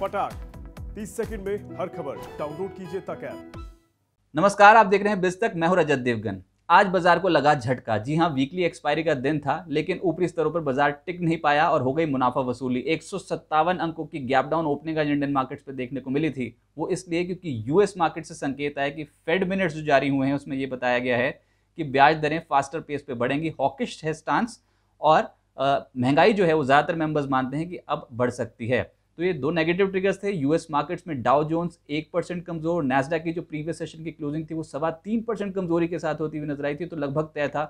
फटाक 30 सेकंड में हर खबर डाउनलोड कीजिए तक ऐप नमस्कार आप देख रहे हैं बिस्तक मैं हूं रजत देवगन आज बाजार को लगा झटका जी हाँ वीकली एक्सपायरी का दिन था लेकिन ऊपरी स्तरों पर बाजार टिक नहीं पाया और हो गई मुनाफा वसूली एक अंकों की गैप डाउन ओपनिंग आज इंडियन मार्केट्स पर देखने को मिली थी वो इसलिए क्योंकि यूएस मार्केट से संकेत आया कि फेड मिनट्स जो जारी हुए हैं उसमें ये बताया गया है कि ब्याज दरें फास्टर पेस पे बढ़ेंगी हॉकिश है स्टांस और महंगाई जो है वो ज़्यादातर मेंबर्स मानते हैं कि अब बढ़ सकती है तो ये दो नेगेटिव ट्रिगर्स थे यूएस मार्केट्स में डाउ जोन्स एक परसेंट कमजोर नेस्डा की जो प्रीवियस सेशन की क्लोजिंग थी वो सवा तीन परसेंट कमजोरी के साथ होती हुई नजर आई थी तो लगभग तय था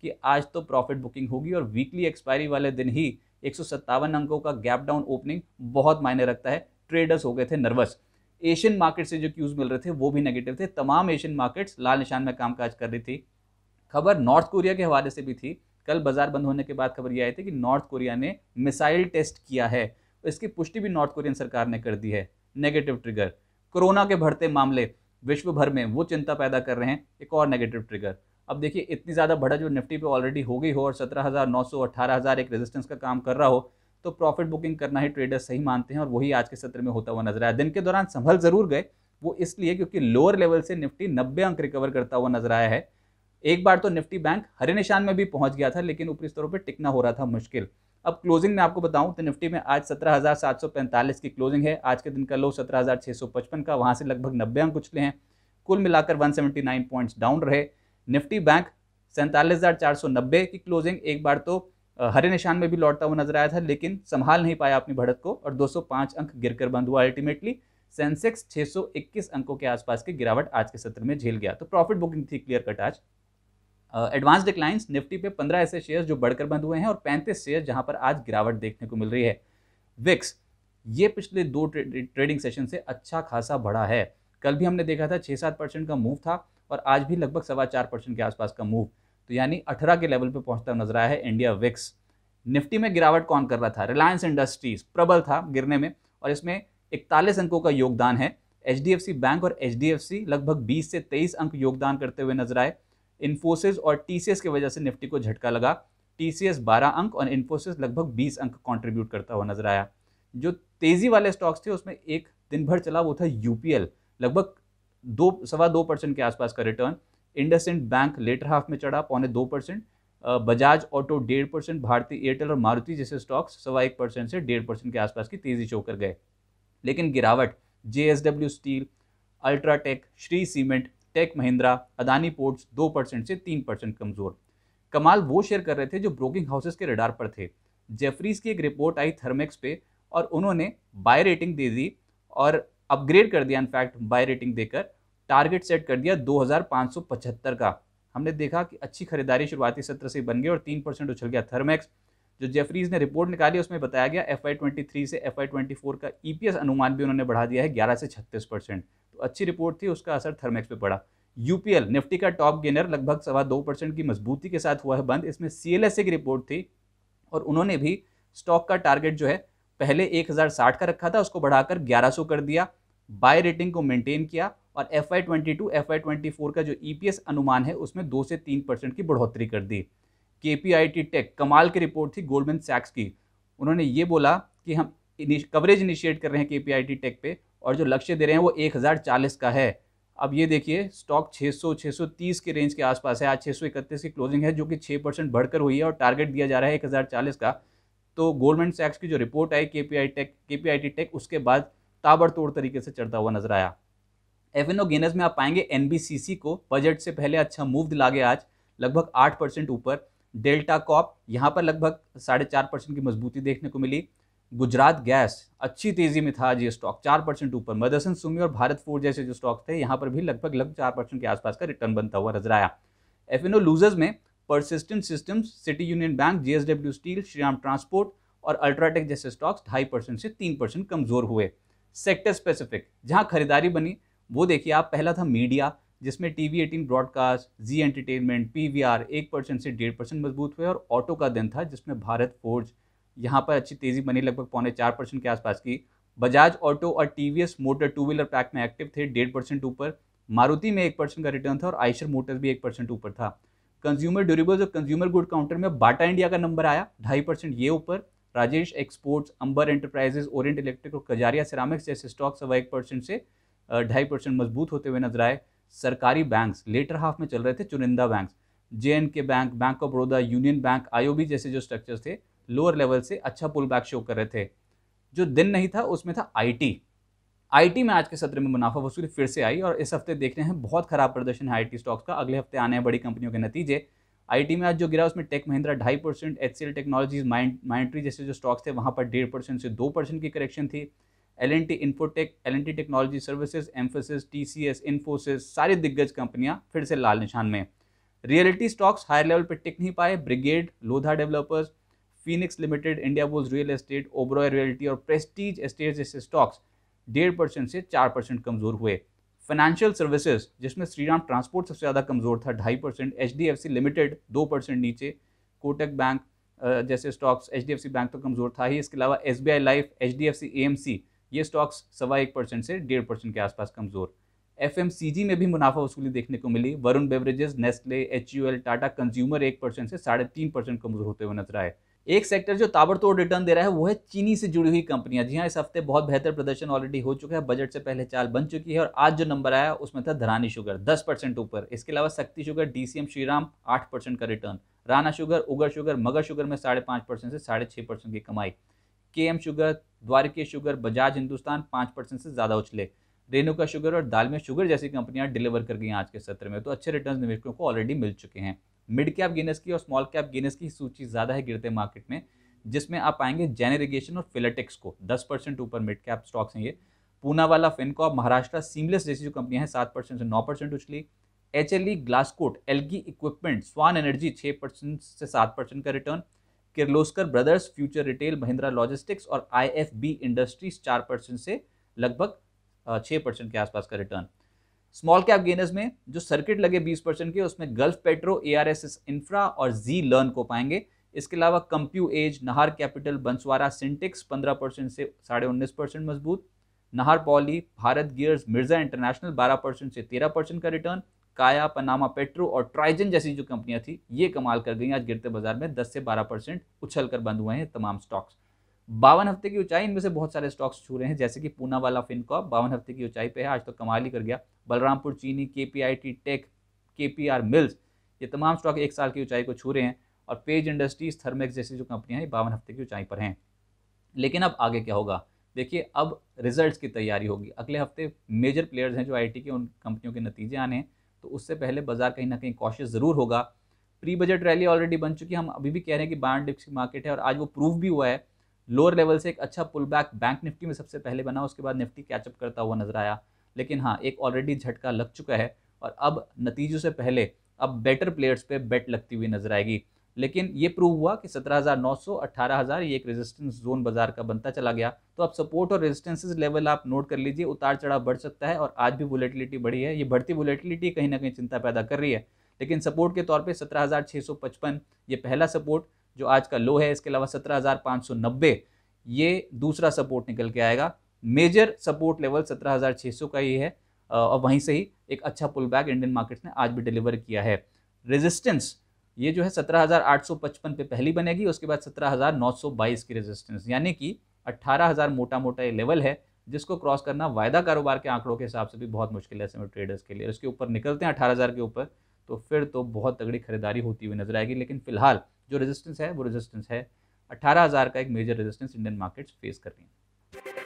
कि आज तो प्रॉफिट बुकिंग होगी और वीकली एक्सपायरी वाले दिन ही एक अंकों का गैप डाउन ओपनिंग बहुत मायने रखता है ट्रेडर्स हो गए थे नर्वस एशियन मार्केट से जो क्यूज़ मिल रहे थे वो भी नेगेटिव थे तमाम एशियन मार्केट्स लाल निशान में कामकाज कर रही थी खबर नॉर्थ कोरिया के हवाले से भी थी कल बाजार बंद होने के बाद खबर ये आई थी कि नॉर्थ कोरिया ने मिसाइल टेस्ट किया है तो इसकी पुष्टि भी नॉर्थ कोरियन सरकार ने कर दी है नेगेटिव ट्रिगर कोरोना के बढ़ते मामले विश्व भर में वो चिंता पैदा कर रहे हैं एक और नेगेटिव ट्रिगर अब देखिए इतनी ज़्यादा बढ़त जो निफ्टी पे ऑलरेडी हो गई हो और सत्रह हज़ार नौ सौ अट्ठारह हज़ार एक रेजिस्टेंस का काम कर रहा हो तो प्रॉफिट बुकिंग करना ही ट्रेडर्स सही मानते हैं और वही आज के सत्र में होता हुआ नजर आया दिन के दौरान संभल जरूर गए वो इसलिए क्योंकि लोअर लेवल से निफ्टी नब्बे अंक रिकवर करता हुआ नजर आया है एक बार तो निफ्टी बैंक हरे निशान में भी पहुंच गया था लेकिन ऊपरी स्तरों पर टिकना हो रहा था मुश्किल अब क्लोजिंग में आपको बताऊं तो निफ्टी में आज 17,745 की क्लोजिंग है आज के दिन का लो 17,655 का वहां से लगभग 90 अंक उछले हैं कुल मिलाकर 179 पॉइंट्स डाउन रहे निफ्टी बैंक सैंतालीस की क्लोजिंग एक बार तो हरे निशान में भी लौटता हुआ नजर आया था लेकिन संभाल नहीं पाया अपनी भड़त को और 205 अंक गिरकर बंद हुआ अल्टीमेटली सेंसेक्स 621 अंकों के आसपास की गिरावट आज के सत्र में झेल गया तो प्रॉफिट बुकिंग थी क्लियर कट आज एडवांस डिक्लाइंस निफ्टी पे पंद्रह ऐसे शेयर्स जो बढ़कर बंद हुए हैं और पैंतीस शेयर जहां पर आज गिरावट देखने को मिल रही है विक्स ये पिछले दो ट्रेडिंग सेशन से अच्छा खासा बढ़ा है कल भी हमने देखा था छः सात परसेंट का मूव था और आज भी लगभग सवा चार परसेंट के आसपास का मूव तो यानी अठारह के लेवल पर पहुँचता नजर आया है इंडिया विक्स निफ्टी में गिरावट कौन कर रहा था रिलायंस इंडस्ट्रीज प्रबल था गिरने में और इसमें इकतालीस अंकों का योगदान है एच बैंक और एच लगभग बीस से तेईस अंक योगदान करते हुए नजर आए इन्फोसिस और टीसीएस की वजह से निफ्टी को झटका लगा टीसीएस 12 अंक और इन्फोसिस लगभग 20 अंक कंट्रीब्यूट करता हुआ नजर आया जो तेजी वाले स्टॉक्स थे उसमें एक दिन भर चला वो था यूपीएल लगभग दो सवा दो परसेंट के आसपास का return Ind Bank later half में चढ़ा पौने दो परसेंट बजाज ऑटो डेढ़ परसेंट भारतीय एयरटेल और मारुति जैसे स्टॉक्स सवा एक परसेंट से डेढ़ परसेंट के आसपास की तेजी शो कर गए लेकिन गिरावट जे स्टील अल्ट्राटेक श्री सीमेंट टेक महिंद्रा अदानी पोर्ट्स दो परसेंट से तीन परसेंट कमजोर कमाल वो शेयर कर रहे थे जो ब्रोकिंग हाउसेस के रडार पर थे जेफरीज की एक रिपोर्ट आई थर्मेक्स पे और उन्होंने बाय रेटिंग दे दी और अपग्रेड कर दिया इनफैक्ट बाय रेटिंग देकर टारगेट सेट कर दिया दो का हमने देखा कि अच्छी खरीदारी शुरुआती सत्र से बन गई और तीन परसेंट उछल गया थर्मेक्स जो जेफरीज ने रिपोर्ट निकाली उसमें बताया गया एफ आई ट्वेंटी थ्री से एफ आई ट्वेंटी फोर का ई e अनुमान भी उन्होंने बढ़ा दिया है ग्यारह से छत्तीस परसेंट तो अच्छी रिपोर्ट थी उसका असर थर्मेक्स पे पड़ा यूपीएल निफ्टी का टॉप गेनर लगभग सवा दो परसेंट की मजबूती के साथ हुआ है बंद इसमें सी की रिपोर्ट थी और उन्होंने भी स्टॉक का टारगेट जो है पहले 1060 का रखा था उसको बढ़ाकर 1100 कर दिया बाय रेटिंग को मेंटेन किया और F Y twenty two F Y twenty four का जो ई पी एस अनुमान है उसमें दो से तीन परसेंट की बढ़ोतरी कर दी के पी आई टी टेक कमाल की रिपोर्ट थी गोल्डमैन सैक्स की उन्होंने ये बोला कि हम कवरेज इनिशिएट कर रहे हैं के पी आई टी टेक पे और जो लक्ष्य दे रहे हैं वो एक हज़ार चालीस का है अब ये देखिए स्टॉक 600 630 के रेंज के आसपास है आज 631 की क्लोजिंग है जो कि 6 परसेंट बढ़कर हुई है और टारगेट दिया जा रहा है 1040 का तो गोल्डमेंट सैक्स की जो रिपोर्ट आई K P I tech K P I T tech उसके बाद ताबड़तोड़ तरीके से चढ़ता हुआ नजर आया एफ एन ओ गेनर्स में आप पाएंगे एन बी सी सी को बजट से पहले अच्छा मूव दिला गया आज लगभग आठ परसेंट ऊपर डेल्टा कॉप यहाँ पर लगभग साढ़े चार परसेंट की मजबूती देखने को मिली गुजरात गैस अच्छी तेज़ी में था आज ये स्टॉक चार परसेंट ऊपर मदरसन सुमी और भारत फोर जैसे जो स्टॉक थे यहाँ पर भी लगभग लगभग चार परसेंट के आसपास का रिटर्न बनता हुआ नजर आया एफ लूजर्स में परसिस्टेंट सिस्टम्स सिटी यूनियन बैंक जी डब्ल्यू स्टील श्रीराम ट्रांसपोर्ट और अल्ट्राटेक जैसे स्टॉक्स ढाई परसेंट से तीन परसेंट कमज़ोर हुए सेक्टर स्पेसिफिक जहाँ खरीदारी बनी वो देखिए आप पहला था मीडिया जिसमें टी वी एटीन ब्रॉडकास्ट जी एंटरटेनमेंट पी वी आर एक परसेंट से डेढ़ परसेंट मजबूत हुए और ऑटो का दिन था जिसमें भारत फोर्ज यहाँ पर अच्छी तेज़ी बनी लगभग पौने चार परसेंट के आसपास की बजाज ऑटो और TVS Motor two wheeler pack में एक्टिव थे डेढ़ परसेंट ऊपर मारुति में एक परसेंट का रिटर्न था और आइशर मोटर्स भी एक परसेंट ऊपर था कंज्यूमर ड्यूरेबल्स और कंज्यूमर गुड काउंटर में बाटा इंडिया का नंबर आया ढाई परसेंट ये ऊपर राजेश एक्सपोर्ट्स अंबर एंटरप्राइजेज ओरियंट इलेक्ट्रिक और कजारिया सिरामिक्स जैसे स्टॉक सवा एक परसेंट से ढाई परसेंट मजबूत होते हुए नजर आए सरकारी बैंक्स लेटर हाफ में चल रहे थे चुनिंदा बैंक्स जे एंड के बैंक बैंक ऑफ बड़ौदा यूनियन बैंक आईओबी जैसे जो स्ट्रक्चर्स थे लोअर लेवल से अच्छा पुल बैक शो कर रहे थे जो दिन नहीं था उसमें था आईटी आईटी में आज के सत्र में मुनाफा वसूली फिर से आई और इस हफ्ते देख रहे हैं बहुत खराब प्रदर्शन है आई स्टॉक्स का अगले हफ्ते आने हैं बड़ी कंपनियों के नतीजे आईटी में आज जो गिरा उसमें टेक महिंद्रा ढाई परसेंट एच सी टेक्नोलॉजीज माइंड्री जैसे जो स्टॉक्स थे वहाँ पर डेढ़ परसेंट से दो परसेंट की करेक्शन थी एल एन टी इन्फोटेक एल एन टी टेक्नोलॉजी सर्विसेज एम्फोसिस टी सी एस इन्फोसिस सारी दिग्गज कंपनियाँ फिर से लाल निशान में रियलिटी स्टॉक्स हायर लेवल पर टिक नहीं पाए ब्रिगेड लोधा डेवलपर्स फिनिक्स लिमिटेड इंडिया बोल्स रियल एस्टेट ओबरॉय रियल्टी और प्रेस्टीज एस्टेट जैसे स्टॉक्स डेढ़ परसेंट से चार परसेंट कमज़ोर हुए फाइनेंशियल सर्विसेज जिसमें श्रीराम ट्रांसपोर्ट सबसे ज़्यादा कमज़ोर था ढाई परसेंट एच डी एफ सी लिमिटेड दो परसेंट नीचे कोटक बैंक जैसे स्टॉक्स एच डी एफ सी बैंक तो कमज़ोर था ही इसके अलावा एस बी आई लाइफ एच डी एफ सी ए एम सी ये स्टॉक्स सवा एक परसेंट से डेढ़ परसेंट के आसपास कमज़ोर एफ एम सी जी में भी मुनाफा वसूली देखने को मिली वरुण बेवरेजेस नेस्ले एच यू एल टाटा कंज्यूमर एक परसेंट से साढ़े तीन परसेंट कमज़ोर होते हुए नजर आए एक सेक्टर जो ताबड़तोड़ रिटर्न दे रहा है वो है चीनी से जुड़ी हुई कंपनियां जी हाँ इस हफ्ते बहुत बेहतर प्रदर्शन ऑलरेडी हो चुका है बजट से पहले चाल बन चुकी है और आज जो नंबर आया उसमें था धरानी शुगर दस परसेंट ऊपर इसके अलावा शक्ति शुगर डीसीएम श्रीराम आठ परसेंट का रिटर्न राना शुगर उगर शुगर मगर शुगर में साढ़े पाँच परसेंट से साढ़े छः परसेंट की कमाई के एम शुगर द्वारके शुगर बजाज हिंदुस्तान पाँच परसेंट से ज़्यादा उछले रेणुका शुगर और दाल में शुगर जैसी कंपनियां डिलीवर कर गई आज के सत्र में तो अच्छे रिटर्न निवेशकों को ऑलरेडी मिल चुके हैं मिड कैप गेनर्स की और स्मॉल कैप गेनर्स की सूची ज़्यादा है गिरते मार्केट में जिसमें आप पाएंगे जेनरिगेशन और फिलेटिक्स को दस परसेंट ऊपर मिड कैप स्टॉक्स हैं ये पूना वाला फिनकॉप महाराष्ट्र सीमलेस जैसी जो कंपनियां हैं सात परसेंट से नौ परसेंट उछली एच एल ई ग्लासकोट एल गी इक्विपमेंट स्वान एनर्जी छः परसेंट से सात परसेंट का रिटर्न किर्लोस्कर ब्रदर्स फ्यूचर रिटेल महिंद्रा लॉजिस्टिक्स और आई एफ बी इंडस्ट्रीज चार परसेंट से लगभग छः परसेंट के आसपास का रिटर्न स्मॉल कैप गेनर्स में जो सर्किट लगे 20 परसेंट के उसमें गल्फ पेट्रो ए आर एस एस इंफ्रा और जी लर्न को पाएंगे इसके अलावा कंप्यू एज नहार कैपिटल बंसवारा सिंटेक्स पंद्रह परसेंट से साढ़े उन्नीस परसेंट मजबूत नहार पॉली भारत गियर्स मिर्जा इंटरनेशनल बारह परसेंट से तेरह परसेंट का रिटर्न काया पनामा पेट्रो और ट्राइजन जैसी जो कंपनियां थी ये कमाल कर गई आज गिरते बाजार में दस से बारह परसेंट उछल कर बंद हुए हैं तमाम स्टॉक्स बावन हफ्ते की ऊंचाई इनमें से बहुत सारे स्टॉक्स छू रहे हैं जैसे कि पूना वाला फिनकॉप बावन हफ्ते की ऊंचाई पे है आज तो कमाल ही कर गया बलरामपुर चीनी के टेक के मिल्स ये तमाम स्टॉक एक साल की ऊंचाई को छू रहे हैं और पेज इंडस्ट्रीज थर्मेक्स जैसी जो कंपनियां हैं बावन हफ्ते की ऊंचाई पर हैं लेकिन अब आगे क्या होगा देखिए अब रिजल्ट की तैयारी होगी अगले हफ्ते मेजर प्लेयर्स हैं जो आई के उन कंपनियों के नतीजे आने हैं तो उससे पहले बाजार कहीं ना कहीं कॉशियस ज़रूर होगा प्री बजट रैली ऑलरेडी बन चुकी है हम अभी भी कह रहे हैं कि बांड की मार्केट है और आज वो प्रूव भी हुआ है लोअर लेवल से एक अच्छा पुल बैक बैंक निफ्टी में सबसे पहले बना उसके बाद निफ्टी कैचअप करता हुआ नजर आया लेकिन हाँ एक ऑलरेडी झटका लग चुका है और अब नतीजों से पहले अब बेटर प्लेयर्स पे बेट लगती हुई नजर आएगी लेकिन ये प्रूव हुआ कि 17,900, 18,000 ये एक रेजिस्टेंस जोन बाजार का बनता चला गया तो अब सपोर्ट और रेजिस्टेंसेस लेवल आप नोट कर लीजिए उतार चढ़ाव बढ़ सकता है और आज भी वोलेटिलिटी बढ़ी है ये बढ़ती वोलेटिलिटी कहीं ना कहीं चिंता पैदा कर रही है लेकिन सपोर्ट के तौर पर सत्रह ये पहला सपोर्ट जो आज का लो है इसके अलावा सत्रह हज़ार पाँच सौ नब्बे ये दूसरा सपोर्ट निकल के आएगा मेजर सपोर्ट लेवल सत्रह हज़ार छः सौ का ही है और वहीं से ही एक अच्छा पुल बैक इंडियन मार्केट्स ने आज भी डिलीवर किया है रेजिस्टेंस ये जो है 17,855 पे पहली बनेगी उसके बाद 17,922 की रेजिस्टेंस यानी कि 18,000 मोटा मोटा ये लेवल है जिसको क्रॉस करना वायदा कारोबार के आंकड़ों के हिसाब से भी बहुत मुश्किल है समय ट्रेडर्स के लिए उसके ऊपर निकलते हैं हज़ार के ऊपर तो फिर तो बहुत तगड़ी खरीदारी होती हुई नजर आएगी लेकिन फिलहाल जो रेजिस्टेंस है वो रेजिस्टेंस है अट्ठारह का एक major resistance Indian markets face कर रही हैं